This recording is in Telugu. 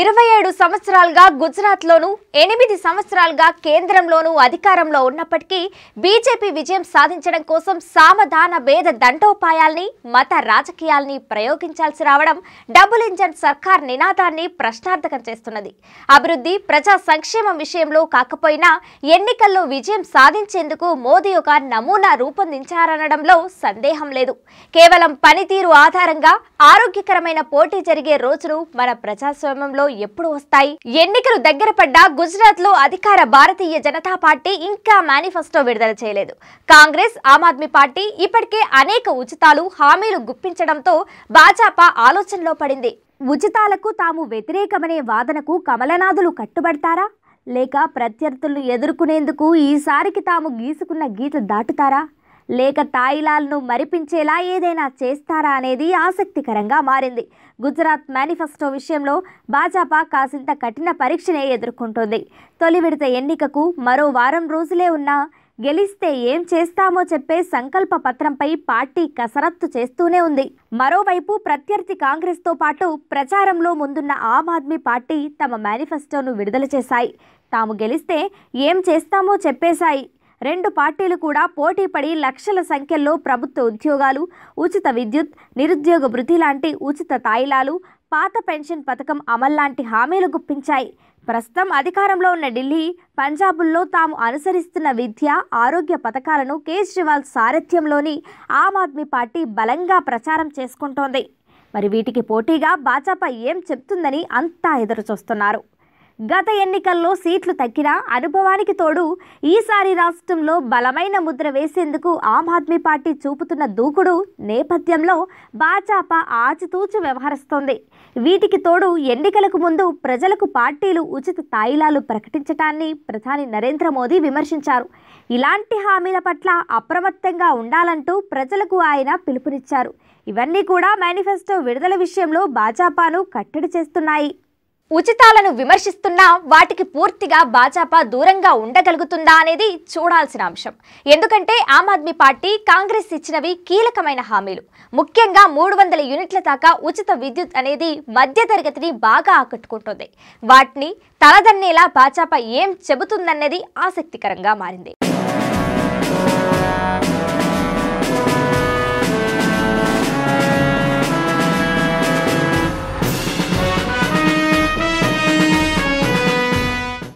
ఇరవై ఏడు సంవత్సరాలుగా గుజరాత్లోనూ ఎనిమిది సంవత్సరాలుగా కేంద్రంలోనూ అధికారంలో ఉన్నప్పటికీ బీజేపీ విజయం సాధించడం కోసం సామధాన భేద దండోపాయాల్ని మత రాజకీయాల్ని ప్రయోగించాల్సి రావడం డబుల్ ఇంజన్ సర్కార్ నినాదాన్ని ప్రశ్నార్థకం చేస్తున్నది అభివృద్ధి ప్రజా సంక్షేమం విషయంలో కాకపోయినా ఎన్నికల్లో విజయం సాధించేందుకు మోదీ ఒక నమూనా రూపొందించారనడంలో సందేహం లేదు కేవలం పనితీరు ఆధారంగా ఆరోగ్యకరమైన పోటీ జరిగే రోజును మన ప్రజాస్వామ్యం కాలంలో ఎప్పుడు వస్తాయి ఎన్నికలు దగ్గర పడ్డా గుజరాత్ లో అధికార భారతీయ జనతా పార్టీ ఇంకా మేనిఫెస్టో విడుదల చేయలేదు కాంగ్రెస్ ఆమ్ ఆద్మీ పార్టీ ఇప్పటికే అనేక ఉచితాలు హామీలు గుప్పించడంతో భాజపా ఆలోచనలో పడింది ఉచితాలకు తాము వ్యతిరేకమనే వాదనకు కమలనాథులు కట్టుబడతారా లేక ప్రత్యర్థులను ఎదుర్కొనేందుకు ఈసారికి తాము గీసుకున్న గీత దాటుతారా లేక తాయిలాలను మరిపించేలా ఏదైనా చేస్తారా అనేది ఆసక్తికరంగా మారింది గుజరాత్ మేనిఫెస్టో విషయంలో భాజపా కాసింత కఠిన పరీక్షనే ఎదుర్కొంటోంది తొలి విడత ఎన్నికకు మరో వారం రోజులే ఉన్నా గెలిస్తే ఏం చేస్తామో చెప్పే సంకల్ప పత్రంపై పార్టీ కసరత్తు చేస్తూనే ఉంది మరోవైపు ప్రత్యర్థి కాంగ్రెస్తో పాటు ప్రచారంలో ముందున్న ఆమ్ ఆద్మీ పార్టీ తమ మేనిఫెస్టోను విడుదల చేశాయి తాము గెలిస్తే ఏం చేస్తామో చెప్పేశాయి రెండు పార్టీలు కూడా పోటీపడి లక్షల సంఖ్యలో ప్రభుత్వ ఉద్యోగాలు ఉచిత విద్యుత్ నిరుద్యోగ వృద్ధి లాంటి ఉచిత తాయిలాలు పాత పెన్షన్ పథకం అమలు లాంటి హామీలు గుప్పించాయి ప్రస్తుతం అధికారంలో ఉన్న ఢిల్లీ పంజాబుల్లో తాము అనుసరిస్తున్న విద్య ఆరోగ్య పథకాలను కేజ్రీవాల్ సారథ్యంలోని ఆమ్ ఆద్మీ పార్టీ బలంగా ప్రచారం చేసుకుంటోంది మరి వీటికి పోటీగా భాజపా ఏం చెప్తుందని అంతా ఎదురుచూస్తున్నారు గత ఎన్నికల్లో సీట్లు తగ్గినా అనుభవానికి తోడు ఈసారి రాష్ట్రంలో బలమైన ముద్ర వేసేందుకు ఆమ్ ఆద్మీ పార్టీ చూపుతున్న దూకుడు నేపథ్యంలో భాజపా ఆచితూచి వ్యవహరిస్తోంది వీటికి తోడు ఎన్నికలకు ముందు ప్రజలకు పార్టీలు ఉచిత తాయిలాలు ప్రకటించటాన్ని ప్రధాని నరేంద్ర మోదీ విమర్శించారు ఇలాంటి హామీల పట్ల అప్రమత్తంగా ఉండాలంటూ ప్రజలకు ఆయన పిలుపునిచ్చారు ఇవన్నీ కూడా మేనిఫెస్టో విడుదల విషయంలో భాజపాను కట్టడి చేస్తున్నాయి ఉచితాలను విమర్శిస్తున్నా వాటికి పూర్తిగా భాజపా దూరంగా ఉండగలుగుతుందా అనేది చూడాల్సిన అంశం ఎందుకంటే ఆమ్ ఆద్మీ పార్టీ కాంగ్రెస్ ఇచ్చినవి కీలకమైన హామీలు ముఖ్యంగా మూడు వందల యూనిట్ల దాకా ఉచిత విద్యుత్ అనేది మధ్యతరగతిని బాగా ఆకట్టుకుంటుంది వాటిని తలదన్నేలా భాజపా ఏం చెబుతుందన్నది ఆసక్తికరంగా మారింది